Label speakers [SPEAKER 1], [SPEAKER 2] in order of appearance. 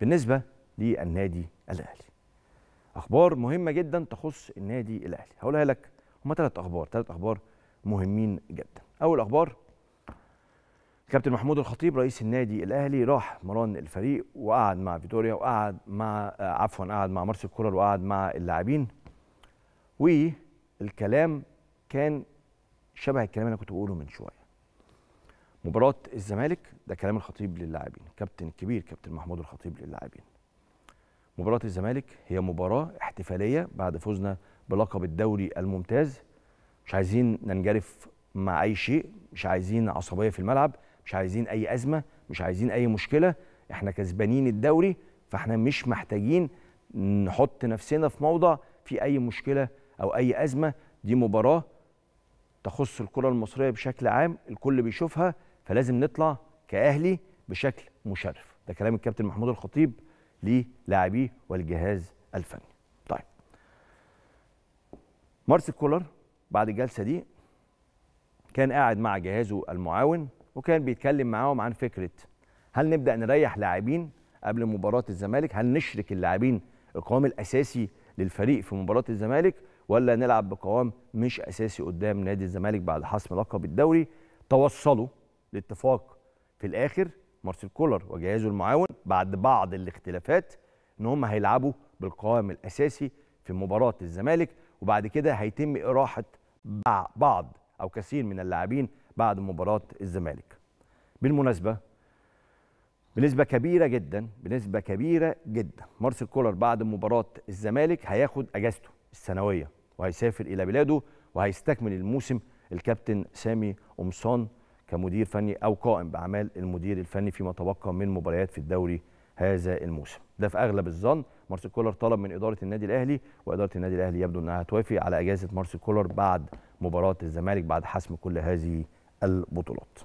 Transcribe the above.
[SPEAKER 1] بالنسبه للنادي الاهلي اخبار مهمه جدا تخص النادي الاهلي هقولها لك هما ثلاث اخبار ثلاث اخبار مهمين جدا اول اخبار كابتن محمود الخطيب رئيس النادي الاهلي راح مران الفريق وقعد مع فيتوريا وقعد مع آه، عفوا قعد مع مارسيل كولر وقعد مع اللاعبين والكلام كان شبه الكلام اللي انا كنت بقوله من شويه مباراه الزمالك ده كلام الخطيب للاعبين الكابتن الكبير كابتن محمود الخطيب للاعبين مباراه الزمالك هي مباراه احتفاليه بعد فوزنا بلقب الدوري الممتاز مش عايزين ننجرف مع اي شيء مش عايزين عصبيه في الملعب مش عايزين اي ازمه مش عايزين اي مشكله احنا كسبانين الدوري فاحنا مش محتاجين نحط نفسنا في موضع في اي مشكله او اي ازمه دي مباراه تخص الكره المصريه بشكل عام الكل بيشوفها فلازم نطلع كاهلي بشكل مشرف ده كلام الكابتن محمود الخطيب للاعبيه والجهاز الفني طيب مارسيل كولر بعد الجلسه دي كان قاعد مع جهازه المعاون وكان بيتكلم معاهم عن فكره هل نبدا نريح لاعبين قبل مباراه الزمالك هل نشرك اللاعبين القوام الاساسي للفريق في مباراه الزمالك ولا نلعب بقوام مش اساسي قدام نادي الزمالك بعد حسم لقب الدوري توصلوا الاتفاق في الاخر مارسيل كولر وجهازه المعاون بعد بعض الاختلافات ان هم هيلعبوا بالقوام الاساسي في مباراه الزمالك وبعد كده هيتم اراحه بعض او كثير من اللاعبين بعد مباراه الزمالك. بالمناسبه بنسبه كبيره جدا بنسبه كبيره جدا مارسيل كولر بعد مباراه الزمالك هياخد اجازته السنويه وهيسافر الى بلاده وهيستكمل الموسم الكابتن سامي قمصان كمدير فني أو قائم بأعمال المدير الفني فيما تبقى من مباريات في الدوري هذا الموسم ده في أغلب الظن مارسيل كولر طلب من إدارة النادي الأهلي وإدارة النادي الأهلي يبدو أنها توافي على إجازة مارسيل كولر بعد مباراة الزمالك بعد حسم كل هذه البطولات